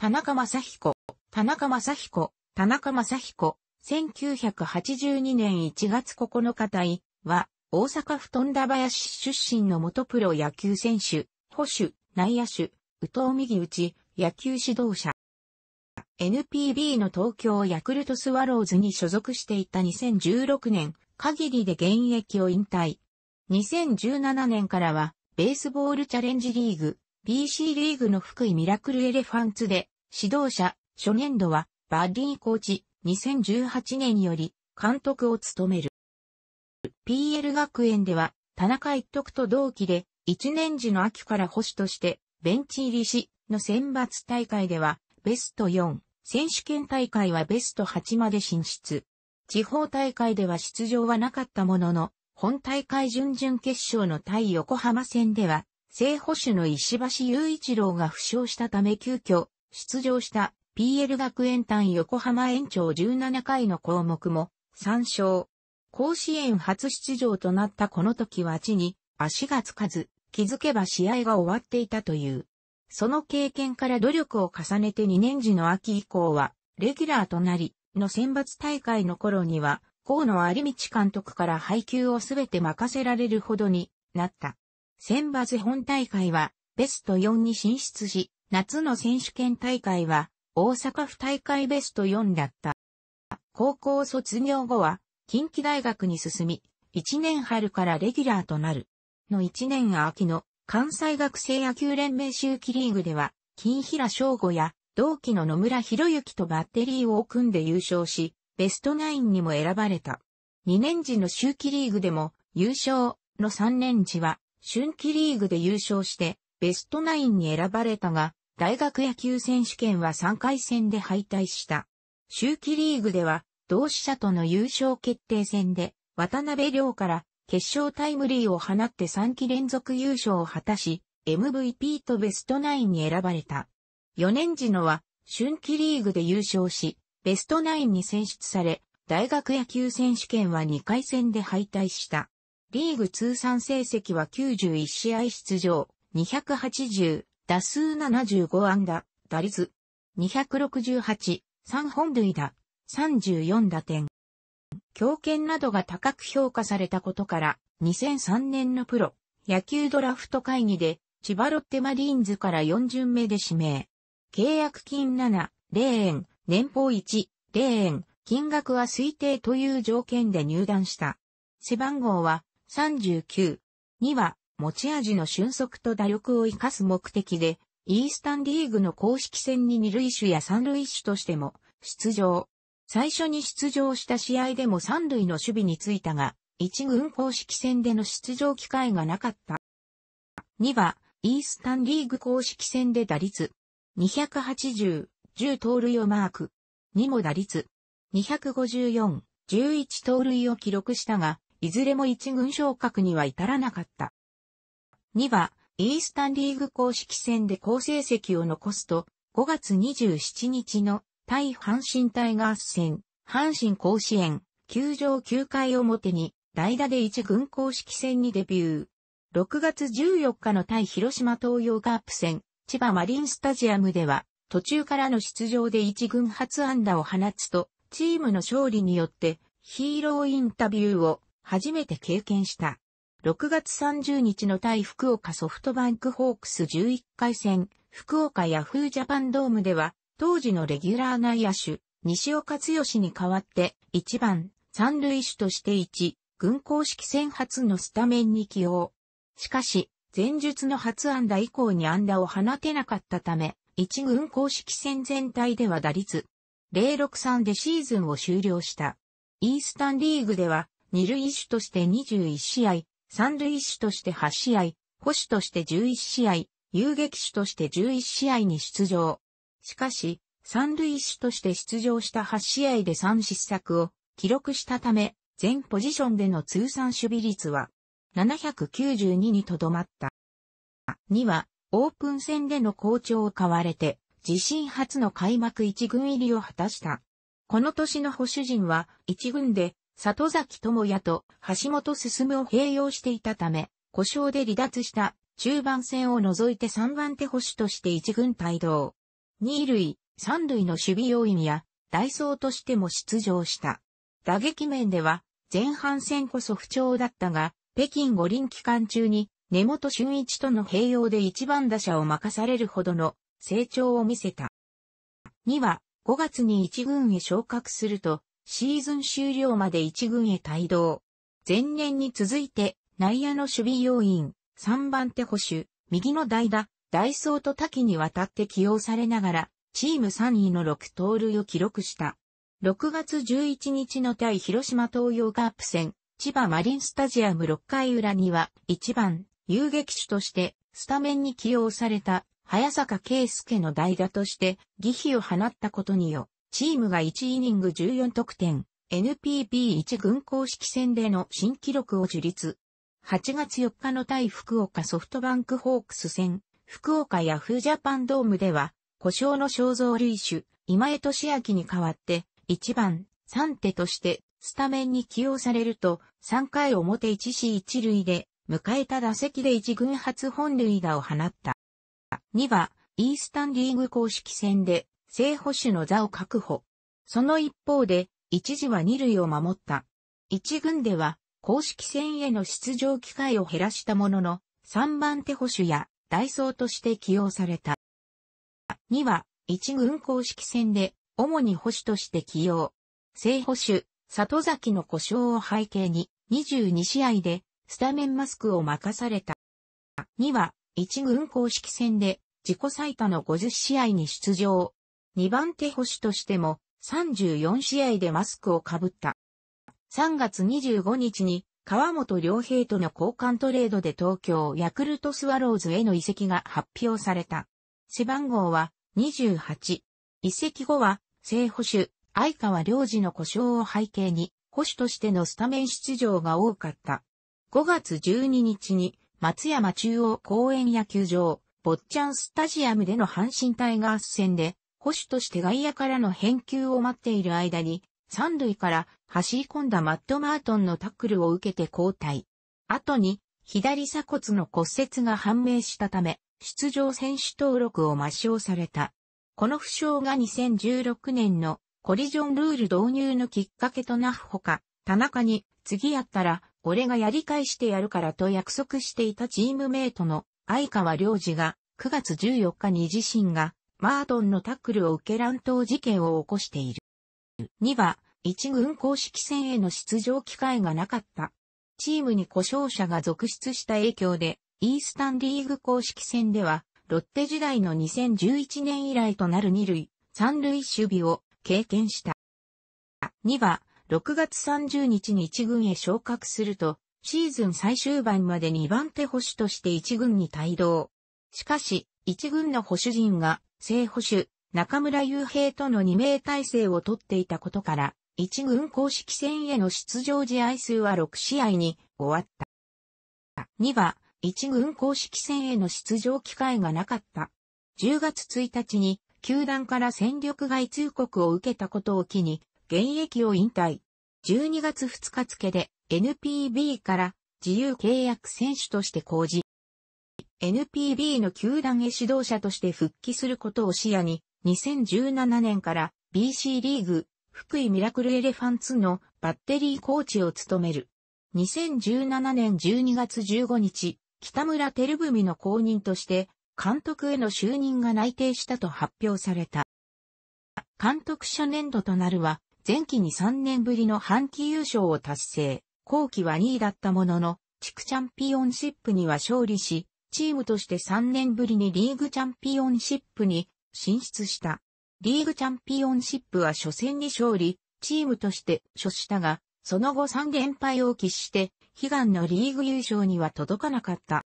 田中正彦、田中正彦、田中正彦、1982年1月9日隊は、大阪府富田林市出身の元プロ野球選手、保守、内野手、宇藤右打ち、野球指導者。NPB の東京ヤクルトスワローズに所属していた2016年限りで現役を引退。2017年からはベースボールチャレンジリーグ p c リーグの福井ミラクルエレファンツで、指導者、初年度は、バディーコーチ、2018年より、監督を務める。PL 学園では、田中一徳と同期で、1年時の秋から保守として、ベンチ入りし、の選抜大会では、ベスト4、選手権大会はベスト8まで進出。地方大会では出場はなかったものの、本大会準々決勝の対横浜戦では、正捕手の石橋雄一郎が負傷したため急遽出場した PL 学園単横浜延長17回の項目も参照。甲子園初出場となったこの時は地に足がつかず、気づけば試合が終わっていたという。その経験から努力を重ねて2年時の秋以降は、レギュラーとなり、の選抜大会の頃には、河野有道監督から配球をすべて任せられるほどになった。選抜本大会はベスト4に進出し、夏の選手権大会は大阪府大会ベスト4だった。高校卒業後は近畿大学に進み、1年春からレギュラーとなる。の1年秋の関西学生野球連盟周期リーグでは、金平翔吾や同期の野村博之とバッテリーを組んで優勝し、ベストナインにも選ばれた。2年時の周期リーグでも優勝の3年時は春季リーグで優勝してベストナインに選ばれたが、大学野球選手権は3回戦で敗退した。秋季リーグでは、同志社との優勝決定戦で、渡辺亮から決勝タイムリーを放って3期連続優勝を果たし、MVP とベストナインに選ばれた。4年時のは、春季リーグで優勝し、ベストナインに選出され、大学野球選手権は2回戦で敗退した。リーグ通算成績は91試合出場、280、打数75安打、打率、268、3本塁打、34打点。強肩などが高く評価されたことから、2003年のプロ、野球ドラフト会議で、千葉ロッテマリーンズから4巡目で指名。契約金7、0円、年俸1、0円、金額は推定という条件で入団した。背番号は39、2は、持ち味の俊足と打力を活かす目的で、イースタンリーグの公式戦に二塁手や三塁手としても出場。最初に出場した試合でも三塁の守備についたが、一軍公式戦での出場機会がなかった。2は、イースタンリーグ公式戦で打率280、10盗塁をマーク。2も打率254、11盗塁を記録したが、いずれも一軍昇格には至らなかった。2は、イースタンリーグ公式戦で好成績を残すと、5月27日の対阪神タイガース戦、阪神甲子園、球場9回表に、代打で一軍公式戦にデビュー。6月14日の対広島東洋カープ戦、千葉マリンスタジアムでは、途中からの出場で一軍初安打を放つと、チームの勝利によって、ヒーローインタビューを初めて経験した。6月30日の対福岡ソフトバンクホークス11回戦、福岡ヤフージャパンドームでは、当時のレギュラー内野手、西岡剛に代わって、1番、三塁手として1、軍公式戦初のスタメンに起用。しかし、前述の初安打以降に安打を放てなかったため、1軍公式戦全体では打率063でシーズンを終了した。イースタンリーグでは二塁手として21試合、三塁手として8試合、保守として11試合、遊撃手として11試合に出場。しかし、三塁手として出場した8試合で3失策を記録したため、全ポジションでの通算守備率は792にとどまった。2は、オープン戦での好調を買われて、自身初の開幕1軍入りを果たした。この年の保守陣は1軍で里崎智也と橋本進を併用していたため、故障で離脱した中盤戦を除いて3番手保守として一軍帯同。2塁、3塁の守備要員や、ダイソーとしても出場した。打撃面では、前半戦こそ不調だったが、北京五輪期間中に根本俊一との併用で一番打者を任されるほどの成長を見せた。2は5月に1軍へ昇格するとシーズン終了まで一軍へ帯同。前年に続いて、内野の守備要員、3番手保守、右の代打、ダイソーと多岐にわたって起用されながら、チーム3位の6盗塁を記録した。6月11日の対広島東洋カープ戦、千葉マリンスタジアム6回裏には、1番、遊撃手として、スタメンに起用された、早坂圭介の代打として、儀比を放ったことによ、チームが1イニング14得点、NPB1 軍公式戦での新記録を樹立。8月4日の対福岡ソフトバンクホークス戦、福岡ヤフージャパンドームでは、故障の肖像類種、今江俊明に代わって、1番、3手として、スタメンに起用されると、3回表 1C1 塁で、迎えた打席で1軍初本塁打を放った。2は、イースタンリーグ公式戦で、正捕手の座を確保。その一方で、一時は二塁を守った。一軍では、公式戦への出場機会を減らしたものの、三番手捕手やダイソーとして起用された。二は、一軍公式戦で、主に捕手として起用。正捕手、里崎の故障を背景に、22試合で、スタメンマスクを任された。二は、一軍公式戦で、自己最多の50試合に出場。2番手捕手としても34試合でマスクをかぶった。3月25日に川本良平との交換トレードで東京ヤクルトスワローズへの移籍が発表された。背番号は28。移籍後は正捕手、相川良二の故障を背景に捕手としてのスタメン出場が多かった。5月12日に松山中央公園野球場、ボッチャンスタジアムでの阪神タイガース戦で保守として外野からの返球を待っている間に、三塁から走り込んだマット・マートンのタックルを受けて交代。後に、左鎖骨の骨折が判明したため、出場選手登録を抹消された。この負傷が2016年のコリジョンルール導入のきっかけとなるほか、田中に次やったら俺がやり返してやるからと約束していたチームメイトの相川良二が9月14日に自身がマートンのタックルを受け乱闘事件を起こしている。2は、一軍公式戦への出場機会がなかった。チームに故障者が続出した影響で、イースタンリーグ公式戦では、ロッテ時代の2011年以来となる2類、3類守備を経験した。2は、6月30日に1軍へ昇格すると、シーズン最終盤まで2番手保守として1軍に帯同。しかし、1軍の保守陣が正保守、中村雄平との二名体制をとっていたことから、一軍公式戦への出場試合数は6試合に終わった。2は、一軍公式戦への出場機会がなかった。10月1日に、球団から戦力外通告を受けたことを機に、現役を引退。12月2日付で NPB から自由契約選手として公示。NPB の球団へ指導者として復帰することを視野に、2017年から BC リーグ、福井ミラクルエレファンツのバッテリーコーチを務める。2017年12月15日、北村照文の公認として、監督への就任が内定したと発表された。監督初年度となるは、前期に3年ぶりの半期優勝を達成、後期は2位だったものの、地区チャンピオンシップには勝利し、チームとして3年ぶりにリーグチャンピオンシップに進出した。リーグチャンピオンシップは初戦に勝利、チームとして初したが、その後3連敗を喫して、悲願のリーグ優勝には届かなかった。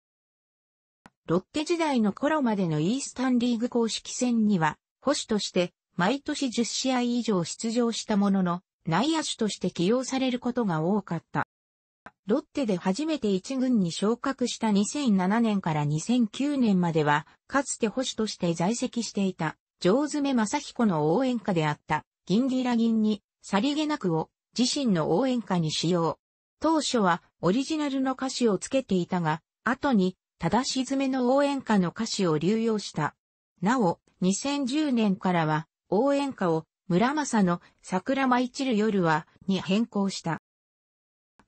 ロッテ時代の頃までのイースタンリーグ公式戦には、保守として毎年10試合以上出場したものの、内野手として起用されることが多かった。ロッテで初めて一軍に昇格した2007年から2009年までは、かつて保守として在籍していた、上爪正彦の応援歌であった、ギンギラギンに、さりげなくを、自身の応援歌に使用。当初は、オリジナルの歌詞をつけていたが、後に、正し詰めの応援歌の歌詞を流用した。なお、2010年からは、応援歌を、村正の桜舞い散る夜は、に変更した。